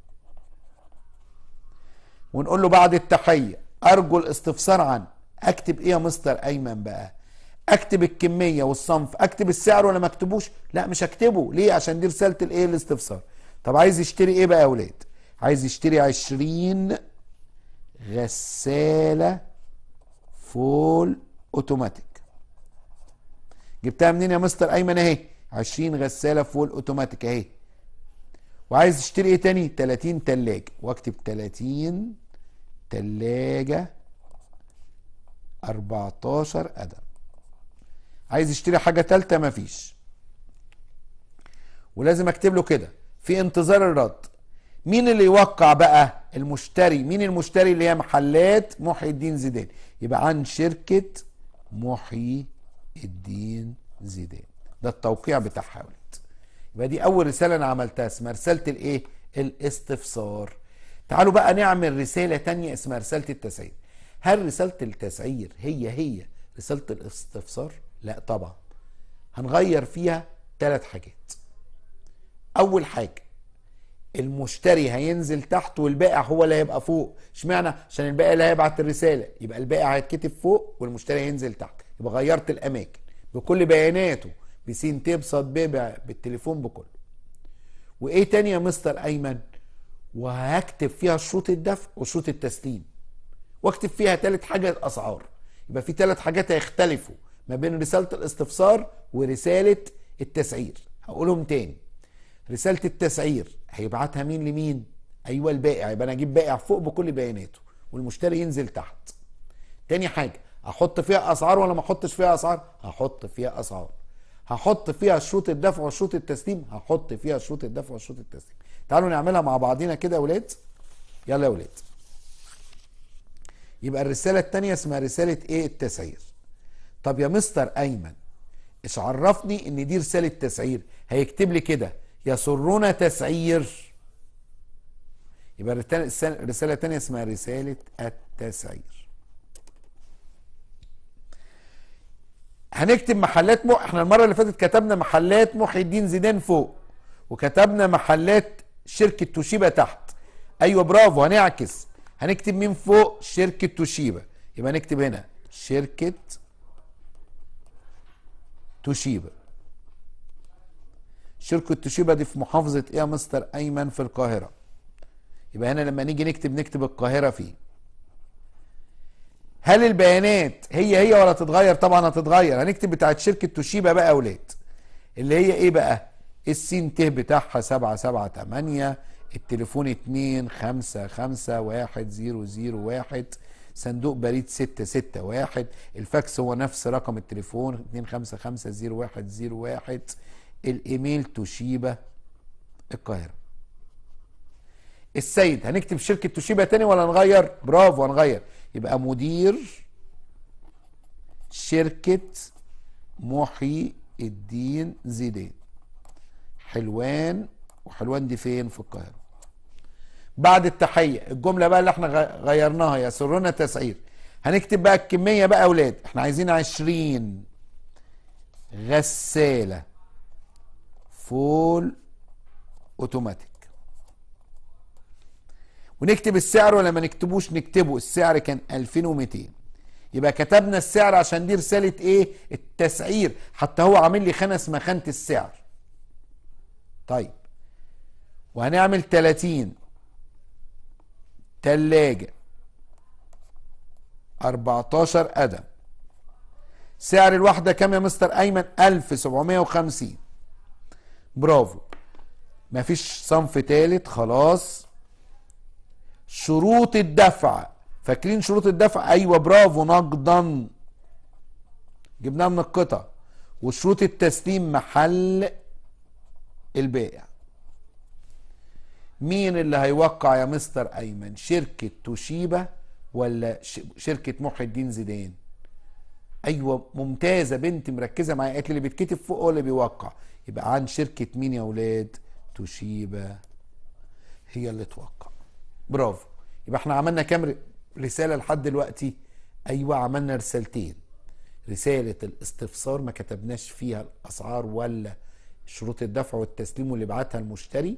ونقول له بعد التحية أرجو الاستفسار عن أكتب إيه يا مستر أيمن بقى أكتب الكمية والصنف أكتب السعر ولا ما أكتبوش لا مش اكتبه ليه عشان دي رسالة الإيه الاستفسار طب عايز يشتري إيه بقى يا ولاد عايز يشتري عشرين غسالة فول أوتوماتيك جبتها منين يا مستر ايمن اهي 20 غساله فول اوتوماتيك اهي وعايز تشتري ايه تاني 30 تلاجه واكتب 30 تلاجه 14 قدم عايز يشتري حاجه ثالثه مفيش ولازم اكتب له كده في انتظار الرد مين اللي يوقع بقى المشتري مين المشتري اللي هي محلات محي الدين زيدان يبقى عن شركه محي الدين زيدان ده التوقيع بتاع حاولت يبقى دي اول رساله انا عملتها اسمها رساله الايه الاستفسار تعالوا بقى نعمل رساله تانية اسمها رساله التسعير هل رساله التسعير هي هي رساله الاستفسار لا طبعا هنغير فيها ثلاث حاجات اول حاجه المشتري هينزل تحت والبائع هو اللي هيبقى فوق اشمعنى عشان البائع اللي هيبعت الرساله يبقى البائع هيتكتب فوق والمشتري هينزل تحت يبقى غيرت الاماكن بكل بياناته بسين ت ب ب بالتليفون بكله وايه تاني يا مستر ايمن وهكتب فيها شروط الدفع وشروط التسليم واكتب فيها تالت حاجه الاسعار يبقى في تلات حاجات هيختلفوا ما بين رساله الاستفسار ورساله التسعير هقولهم تاني رساله التسعير هيبعتها مين لمين ايوه البائع يبقى انا اجيب بائع فوق بكل بياناته والمشتري ينزل تحت تاني حاجه احط فيها اسعار ولا ما احطش فيها اسعار هحط فيها اسعار هحط فيها شروط الدفع وشروط التسليم هحط فيها شروط الدفع وشروط التسليم تعالوا نعملها مع بعضينا كده يا ولاد يلا يا ولاد يبقى الرساله الثانيه اسمها رساله ايه التسعير طب يا مستر ايمن ايش عرفني ان دي رساله تسعير هيكتب لي كده يسرنا تسعير يبقى الرساله الثانيه اسمها رساله التسعير هنكتب محلات مح... احنا المره اللي فاتت كتبنا محلات محي الدين زيدان فوق وكتبنا محلات شركه توشيبا تحت ايوه برافو هنعكس هنكتب مين فوق شركه توشيبا يبقى نكتب هنا شركه توشيبا شركه توشيبا دي في محافظه ايه يا مستر ايمن في القاهره يبقى هنا لما نيجي نكتب نكتب القاهره فيه هل البيانات هي هي ولا تتغير طبعا هتتغير هنكتب بتاعت شركه توشيبا بقى يا ولاد اللي هي ايه بقى السين ت بتاعها تمانية التليفون اتنين خمسة خمسة واحد زيرو زيرو واحد صندوق بريد 6 6 1 الفاكس هو نفس رقم التليفون اتنين خمسة خمسة زيرو واحد زيرو واحد الايميل توشيبا القاهره السيد هنكتب شركه توشيبا تاني ولا نغير برافو هنغير يبقى مدير شركة محي الدين زيدان حلوان وحلوان دي فين في القاهرة بعد التحية الجملة بقى اللي احنا غيرناها سرنا تسعير هنكتب بقى الكمية بقى أولاد احنا عايزين عشرين غسالة فول اوتوماتيك ونكتب السعر ولا ما نكتبوش نكتبه السعر كان 2200 يبقى كتبنا السعر عشان دي رسالة ايه التسعير حتى هو عامل لي خنس اسمها السعر طيب وهنعمل 30 تلاجة 14 قدم سعر الواحدة كام يا مستر أيمن 1750 برافو مفيش صنف تالت خلاص شروط الدفع فاكرين شروط الدفع ايوه برافو نقدا جبناها من القطع وشروط التسليم محل البائع مين اللي هيوقع يا مستر ايمن شركه توشيبا ولا شركه محي الدين زيدان ايوه ممتازه بنت مركزه معايا قالت لي اللي بيتكتب فوق هو اللي بيوقع يبقى عن شركه مين يا ولاد توشيبا هي اللي توقع برافو يبقى احنا عملنا كام رسالة لحد دلوقتي ايوه عملنا رسالتين رسالة الاستفسار ما كتبناش فيها الاسعار ولا شروط الدفع والتسليم واللي بعتها المشتري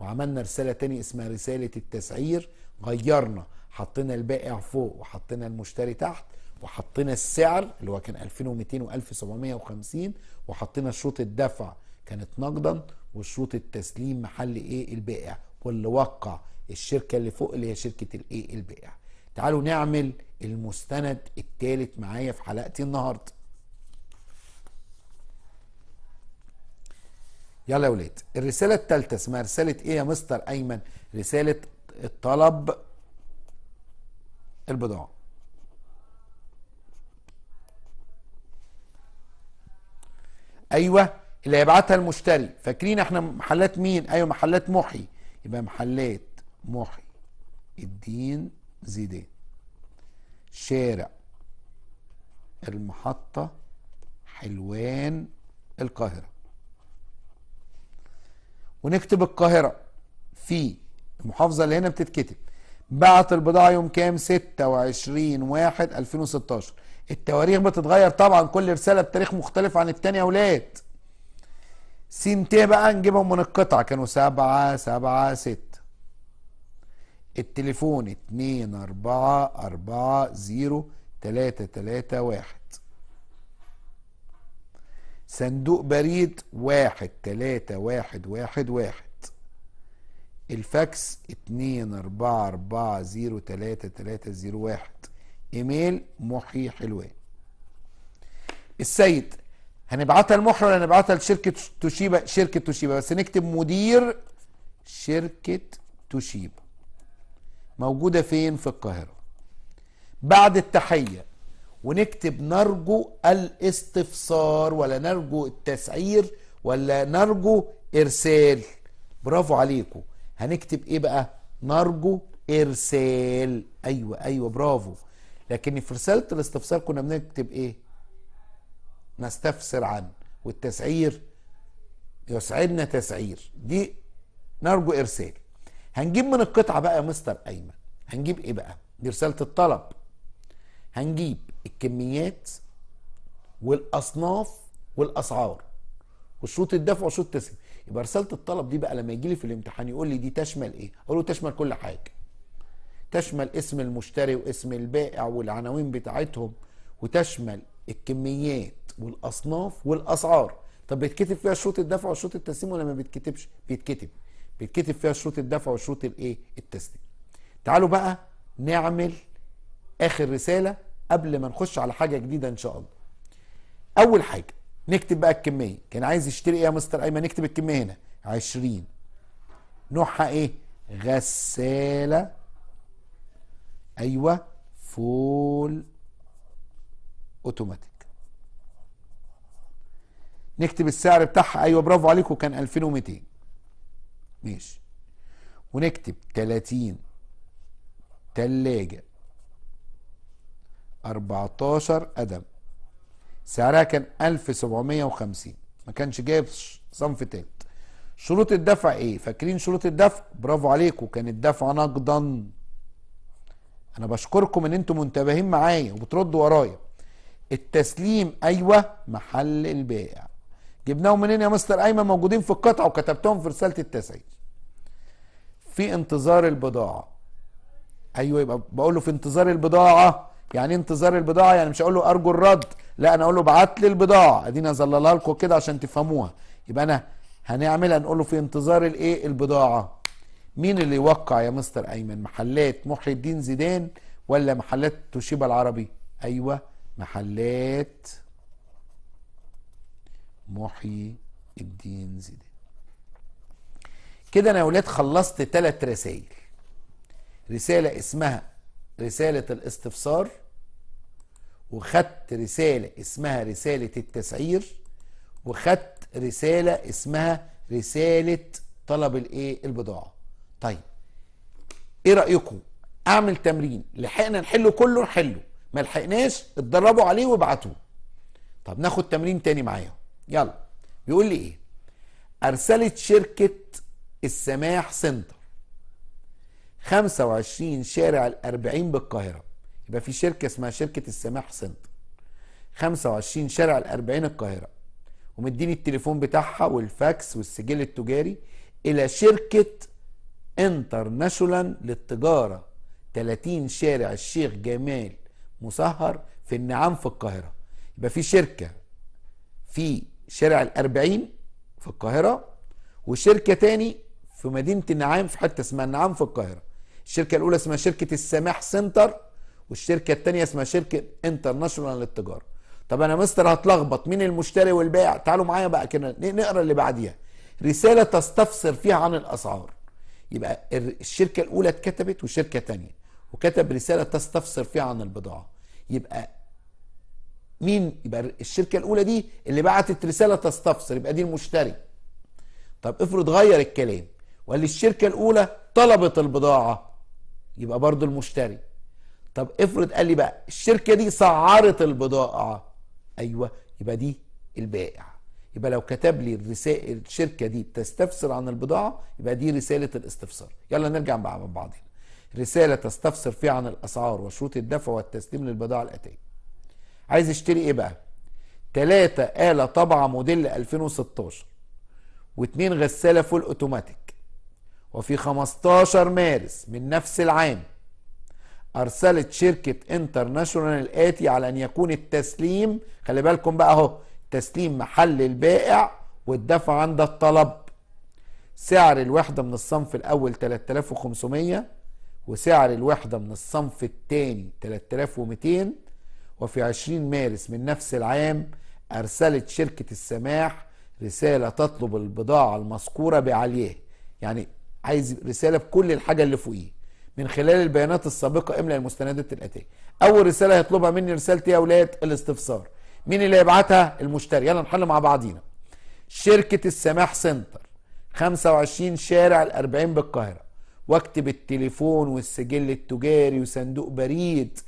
وعملنا رسالة تاني اسمها رسالة التسعير غيرنا حطينا البائع فوق وحطينا المشتري تحت وحطينا السعر اللي هو كان 2200 و1750 وحطينا شروط الدفع كانت نقدا وشروط التسليم محل ايه البائع واللي وقع الشركه اللي فوق اللي هي شركه الايه البائع تعالوا نعمل المستند الثالث معايا في حلقتي النهارده يلا يا ولاد الرساله الثالثه اسمها رساله ايه يا مستر ايمن رساله الطلب البضاعه ايوه اللي هيبعتها المشتري فاكرين احنا محلات مين ايوه محلات محي يبقى محلات محي الدين زيدان شارع المحطة حلوان القاهرة ونكتب القاهرة في المحافظة اللي هنا بتتكتب بعت البضاعة يوم كام 26 1 2016 التواريخ بتتغير طبعا كل رسالة بتاريخ مختلف عن التانية يا ولاد سنتين بقى نجيبهم من القطعة كانوا 7 7 6 التليفون اتنين اربعة اربعة زيرو تلاتة تلاتة واحد صندوق بريد واحد تلاتة واحد واحد واحد الفاكس اتنين اربعة اربعة زيرو تلاتة تلاتة زيرو واحد ايميل محي حلوان السيد هنبعتها لمحي ولا هنبعتها لشركة توشيبا شركة توشيبا بس نكتب مدير شركة توشيبا موجودة فين في القاهرة بعد التحية ونكتب نرجو الاستفسار ولا نرجو التسعير ولا نرجو ارسال برافو عليكم هنكتب ايه بقى نرجو ارسال ايوه ايوه برافو لكن في رساله الاستفسار كنا بنكتب ايه نستفسر عن والتسعير يسعدنا تسعير دي نرجو ارسال هنجيب من القطعه بقى يا مستر ايمن هنجيب ايه بقى دي رساله الطلب هنجيب الكميات والاصناف والاسعار وشروط الدفع وشروط التسليم يبقى رساله الطلب دي بقى لما يجي لي في الامتحان يقول لي دي تشمل ايه اقول له تشمل كل حاجه تشمل اسم المشتري واسم البائع والعناوين بتاعتهم وتشمل الكميات والاصناف والاسعار طب بيتكتب فيها شروط الدفع وشروط التسليم ولا ما بيتكتبش بيتكتب بيتكتب فيها شروط الدفع وشروط الايه التسديد تعالوا بقى نعمل اخر رساله قبل ما نخش على حاجه جديده ان شاء الله اول حاجه نكتب بقى الكميه كان عايز يشتري ايه يا مستر ايمن نكتب الكميه هنا 20 نوعها ايه غساله ايوه فول اوتوماتيك نكتب السعر بتاعها ايوه برافو عليكم كان 2200 ماشي ونكتب 30 تلاجة 14 قدم سعرها كان 1750 ما كانش جايب صنف تالت شروط الدفع ايه فاكرين شروط الدفع برافو عليكم كان الدفع نقدا انا بشكركم ان انتم منتبهين معايا وبتردوا ورايا التسليم ايوه محل البائع جبناهم منين يا مستر ايمن موجودين في القطعه وكتبتهم في رساله التسعير في انتظار البضاعه ايوه يبقى بقول له في انتظار البضاعه يعني إيه انتظار البضاعه يعني مش هقول له ارجو الرد لا انا اقول له ابعت لي البضاعه ادينا اظللها لكم كده عشان تفهموها يبقى انا هنعمل هنقول له في انتظار الايه البضاعه مين اللي يوقع يا مستر ايمن محلات محي الدين زيدان ولا محلات توشيبا العربي ايوه محلات محيي الدين زيدان كده انا يا ولاد خلصت ثلاث رسائل رسالة اسمها رسالة الاستفسار وخدت رسالة اسمها رسالة التسعير وخدت رسالة اسمها رسالة طلب الايه البضاعة طيب ايه رأيكم اعمل تمرين لحقنا نحله كله نحله ما لحقناش اتدربوا عليه وابعتوه طب ناخد تمرين تاني معاهم يلا بيقول لي ايه ارسلت شركه السماح سنتر 25 شارع الأربعين بالقاهرة يبقى في شركة اسمها شركة السماح سنتر 25 شارع الأربعين القاهرة ومديني التليفون بتاعها والفاكس والسجل التجاري إلى شركة انترناشونال للتجارة 30 شارع الشيخ جمال مسهر في النعام في القاهرة يبقى في شركة في شارع الأربعين في القاهرة وشركة تاني في مدينة النعام في حتة اسمها النعام في القاهرة الشركة الأولى اسمها شركة السماح سنتر والشركة التانية اسمها شركة انترناشونال للتجارة طب أنا مستر هتلخبط مين المشتري والبائع تعالوا معايا بقى كده نقرا اللي بعديها رسالة تستفسر فيها عن الأسعار يبقى الشركة الأولى اتكتبت وشركة تانية وكتب رسالة تستفسر فيها عن البضاعة يبقى مين يبقى الشركه الاولى دي اللي بعتت رساله تستفسر يبقى دي المشتري طب افرض غير الكلام وقال لي الشركه الاولى طلبت البضاعه يبقى برضو المشتري طب افرض قال لي بقى الشركه دي سعرت البضاعه ايوه يبقى دي البائع يبقى لو كتب لي الرسائل الشركه دي تستفسر عن البضاعه يبقى دي رساله الاستفسار يلا نرجع بقى مع بعضنا رساله تستفسر فيها عن الاسعار وشروط الدفع والتسليم للبضاعه الاتيه عايز اشتري ايه بقى تلاتة آلة طبعة موديل 2016 واتنين غسالة فول اوتوماتيك وفي 15 مارس من نفس العام أرسلت شركة انترناشونال الآتي على أن يكون التسليم خلي بالكم بقى أهو تسليم محل البائع والدفع عند الطلب سعر الوحدة من الصنف الأول 3500 وسعر الوحدة من الصنف الثاني 3200 وفي 20 مارس من نفس العام أرسلت شركة السماح رسالة تطلب البضاعة المذكورة بعليه يعني عايز رسالة بكل الحاجة اللي فوقيه من خلال البيانات السابقة املأ المستندات الآتية أول رسالة هيطلبها مني رسالتي إيه يا ولاد الاستفسار مين اللي هيبعتها المشتري يلا نحل مع بعضينا شركة السماح سنتر 25 شارع الأربعين بالقاهرة واكتب التليفون والسجل التجاري وصندوق بريد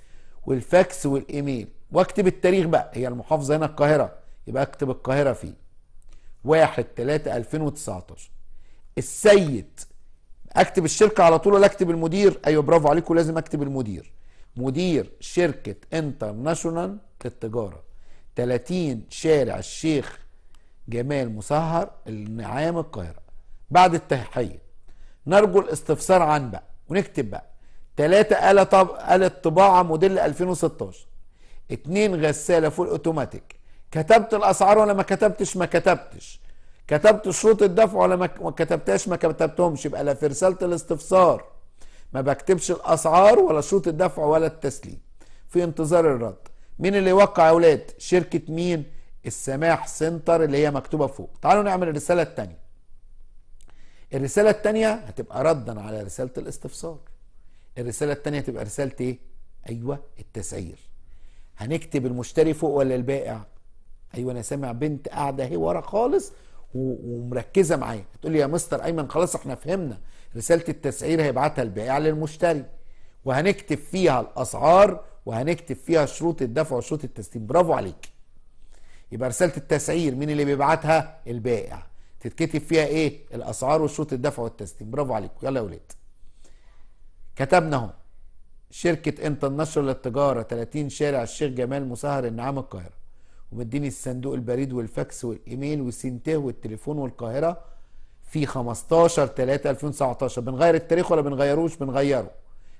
والفاكس والايميل واكتب التاريخ بقى هي المحافظه هنا القاهره يبقى اكتب القاهره فيه 1 3 2019 السيد اكتب الشركه على طول ولا اكتب المدير ايوه برافو عليكم لازم اكتب المدير مدير شركه انترناشونال للتجاره 30 شارع الشيخ جمال مسهر النعام القاهره بعد التحيه نرجو الاستفسار عن بقى ونكتب بقى تلاتة آلة طب... آلة طباعة موديل 2016 اتنين غسالة فول اوتوماتيك كتبت الأسعار ولا ما كتبتش ما كتبتش كتبت شروط الدفع ولا ما كتبتهاش ما كتبتهمش يبقى لا في رسالة الاستفسار ما بكتبش الأسعار ولا شروط الدفع ولا التسليم في انتظار الرد مين اللي يوقع يا ولاد شركة مين السماح سنتر اللي هي مكتوبة فوق تعالوا نعمل الرسالة التانية الرسالة التانية هتبقى ردا على رسالة الاستفسار الرسالة التانية تبقى رسالة ايه؟ ايوه التسعير هنكتب المشتري فوق ولا البائع؟ ايوه انا سامع بنت قاعدة اهي ورا خالص ومركزة معايا هتقول لي يا مستر ايمن خلاص احنا فهمنا رسالة التسعير هيبعتها البائع للمشتري وهنكتب فيها الاسعار وهنكتب فيها شروط الدفع وشروط التسليم برافو عليك يبقى رسالة التسعير مين اللي بيبعتها البائع تتكتب فيها ايه الاسعار وشروط الدفع والتسليم برافو عليك يلا يا ولاد كتبنا اهو شركة انترناشونال للتجارة 30 شارع الشيخ جمال مسهر النعام القاهرة ومديني الصندوق البريد والفاكس والايميل والسنتيه والتليفون والقاهرة في 15 3 2019 بنغير التاريخ ولا بنغيروش بنغيره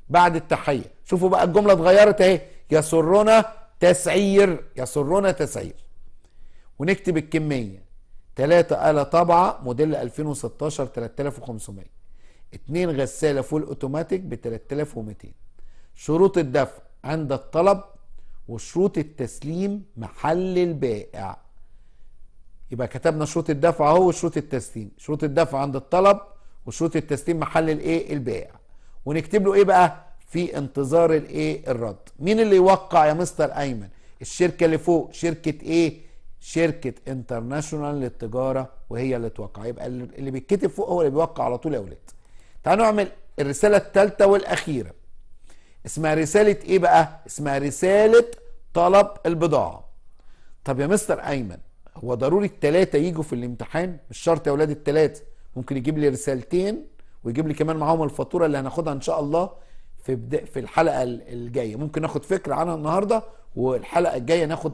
بعد التحية شوفوا بقى الجملة اتغيرت اهي يسرنا تسعير يسرنا تسعير ونكتب الكمية 3 آلة طابعة موديل 2016 3500 اتنين غسالة فول اوتوماتيك ب 3200 شروط الدفع عند الطلب وشروط التسليم محل البائع يبقى كتبنا شروط الدفع اهو وشروط التسليم شروط الدفع عند الطلب وشروط التسليم محل الايه البائع ونكتب له ايه بقى في انتظار الايه الرد مين اللي يوقع يا مستر ايمن الشركه اللي فوق شركه ايه شركه انترناشونال للتجاره وهي اللي توقع يبقى اللي بيتكتب فوق هو اللي بيوقع على طول يا ولاد تعالوا نعمل الرسالة الثالثة والأخيرة اسمها رسالة إيه بقى؟ اسمها رسالة طلب البضاعة طب يا مستر أيمن هو ضروري التلاتة يجوا في الامتحان؟ مش شرط يا ولاد التلاتة ممكن يجيب لي رسالتين ويجيب لي كمان معاهم الفاتورة اللي هناخدها إن شاء الله في بدا في الحلقة الجاية ممكن ناخد فكرة عنها النهاردة والحلقة الجاية ناخد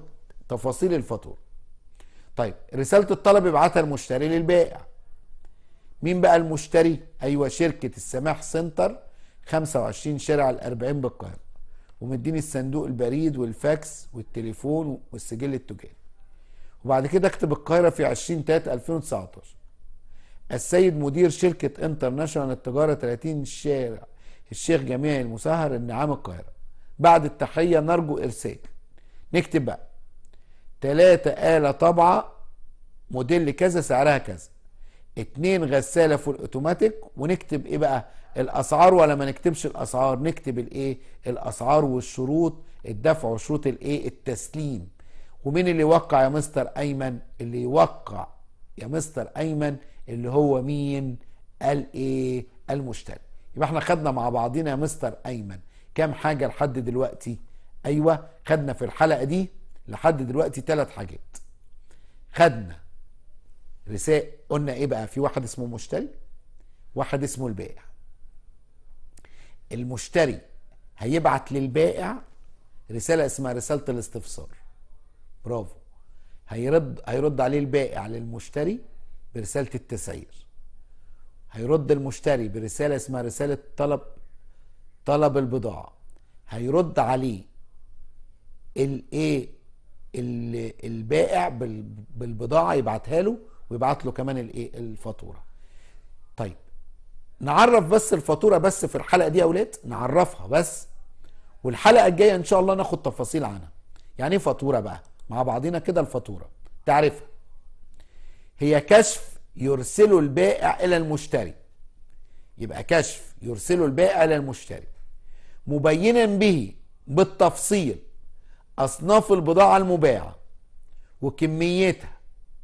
تفاصيل الفاتورة طيب رسالة الطلب يبعتها المشتري للبائع مين بقى المشتري ايوه شركه السماح سنتر 25 شارع ال40 بالقاهره ومديني الصندوق البريد والفاكس والتليفون والسجل التجاري وبعد كده اكتب القاهره في 20 3 2019 السيد مدير شركه انترناشونال التجاره 30 شارع الشيخ جميع المسهر النعام القاهره بعد التحيه نرجو ارسال نكتب بقى 3 آلة طابعة موديل كذا سعرها كذا اتنين غساله فول اوتوماتيك ونكتب ايه بقى الاسعار ولا ما نكتبش الاسعار نكتب الايه الاسعار والشروط الدفع وشروط الايه التسليم ومين اللي يوقع يا مستر ايمن اللي يوقع يا مستر ايمن اللي هو مين قال ايه المشتري يبقى احنا خدنا مع بعضنا يا مستر ايمن كام حاجه لحد دلوقتي ايوه خدنا في الحلقه دي لحد دلوقتي ثلاث حاجات خدنا رساء قلنا ايه بقى في واحد اسمه مشتري واحد اسمه البائع المشتري هيبعت للبائع رساله اسمها رساله الاستفسار برافو هيرد هيرد عليه البائع للمشتري برساله التسعير هيرد المشتري برساله اسمها رساله طلب طلب البضاعه هيرد عليه الايه البائع بالبضاعه يبعتها له ويبعت له كمان الايه الفاتوره طيب نعرف بس الفاتوره بس في الحلقه دي يا اولاد نعرفها بس والحلقه الجايه ان شاء الله ناخد تفاصيل عنها يعني ايه فاتوره بقى مع بعضينا كده الفاتوره تعرفها هي كشف يرسله البائع الى المشتري يبقى كشف يرسله البائع الى المشتري مبينا به بالتفصيل اصناف البضاعه المباعه وكميتها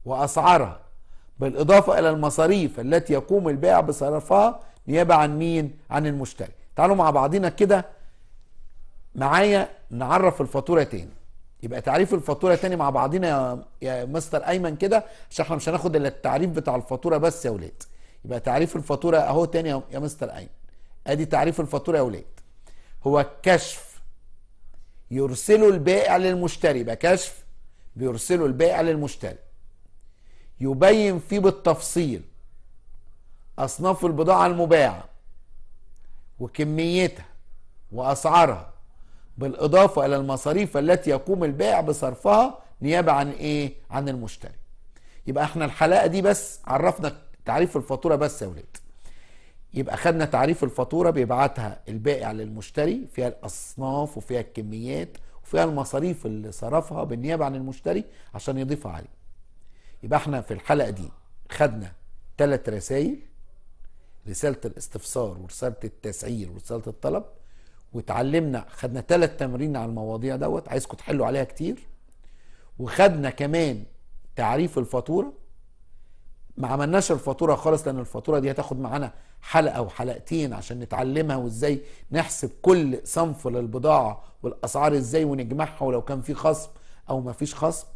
واسعارها بالإضافة إلى المصاريف التي يقوم البائع بصرفها نيابة عن مين؟ عن المشتري تعالوا مع بعضنا كده معايا نعرف الفاتورة تاني يبقى تعريف الفاتورة تاني مع بعضنا يا, يا مستر أيمن كده عشان احنا مش هناخد إلا التعريف بتاع الفاتورة بس يا ولاد يبقى تعريف الفاتورة أهو تاني يا مستر أيمن أدي تعريف الفاتورة يا ولاد هو كشف يرسله البائع للمشتري يبقى كشف بيرسله البائع للمشتري يبين فيه بالتفصيل أصناف البضاعة المباعة وكميتها وأسعارها بالإضافة إلى المصاريف التي يقوم البائع بصرفها نيابة عن إيه؟ عن المشتري. يبقى إحنا الحلقة دي بس عرفنا تعريف الفاتورة بس يا ولاد. يبقى خدنا تعريف الفاتورة بيبعتها البائع للمشتري فيها الأصناف وفيها الكميات وفيها المصاريف اللي صرفها بالنيابة عن المشتري عشان يضيفها عليه. يبقى احنا في الحلقه دي خدنا ثلاث رسائل رساله الاستفسار ورساله التسعير ورساله الطلب وتعلمنا خدنا ثلاث تمرين على المواضيع دوت عايزكم تحلوا عليها كتير وخدنا كمان تعريف الفاتوره ما عملناش الفاتوره خالص لان الفاتوره دي هتاخد معانا حلقه وحلقتين عشان نتعلمها وازاي نحسب كل صنف للبضاعه والاسعار ازاي ونجمعها ولو كان في خصم او ما فيش خصم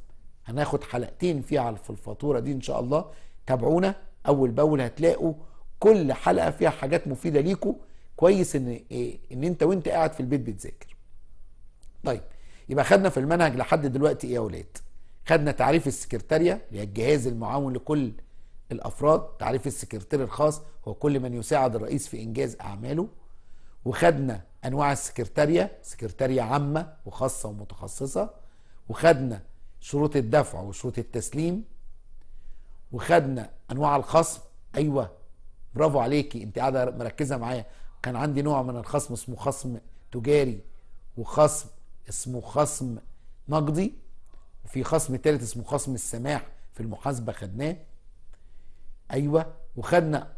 هناخد حلقتين فيها في الفاتورة دي إن شاء الله تابعونا أول بأول هتلاقوا كل حلقة فيها حاجات مفيدة ليكوا كويس إن إيه، إن أنت وأنت قاعد في البيت بتذاكر. طيب يبقى خدنا في المنهج لحد دلوقتي إيه يا ولاد؟ خدنا تعريف السكرتارية اللي هي الجهاز المعاون لكل الافراد تعريف السكرتير الخاص هو كل من يساعد الرئيس في انجاز اعماله وخدنا انواع السكرتاريه سكرتاريه عامه وخاصه ومتخصصه وخدنا شروط الدفع وشروط التسليم وخدنا انواع الخصم ايوه برافو عليكي انت قاعده مركزه معايا كان عندي نوع من الخصم اسمه خصم تجاري وخصم اسمه خصم نقدي وفي خصم ثالث اسمه خصم السماح في المحاسبه خدناه ايوه وخدنا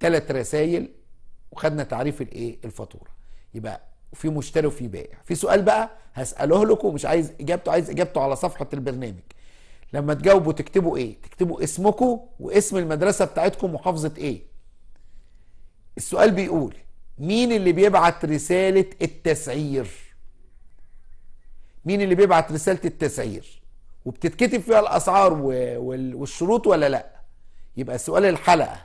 ثلاث رسائل وخدنا تعريف الايه الفاتوره يبقى وفي مشتري وفي بائع في سؤال بقى هساله لكم مش عايز اجابته عايز اجابته على صفحه البرنامج لما تجاوبوا تكتبوا ايه تكتبوا اسمكم واسم المدرسه بتاعتكم محافظه ايه السؤال بيقول مين اللي بيبعت رساله التسعير مين اللي بيبعت رساله التسعير وبتتكتب فيها الاسعار والشروط ولا لا يبقى سؤال الحلقه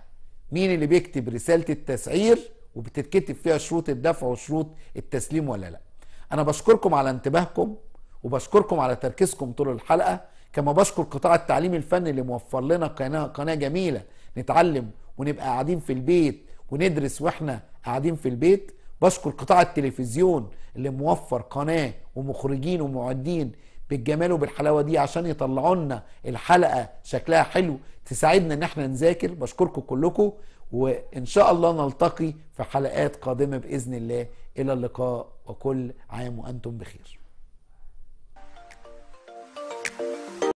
مين اللي بيكتب رساله التسعير وبتتكتب فيها شروط الدفع وشروط التسليم ولا لا انا بشكركم على انتباهكم وبشكركم على تركيزكم طول الحلقه كما بشكر قطاع التعليم الفني اللي موفر لنا قناه قناه جميله نتعلم ونبقى قاعدين في البيت وندرس واحنا قاعدين في البيت بشكر قطاع التلفزيون اللي موفر قناه ومخرجين ومعدين بالجمال وبالحلاوه دي عشان يطلعوا لنا الحلقه شكلها حلو تساعدنا ان احنا نذاكر بشكركم كلكم وان شاء الله نلتقي في حلقات قادمه باذن الله الى اللقاء وكل عام وانتم بخير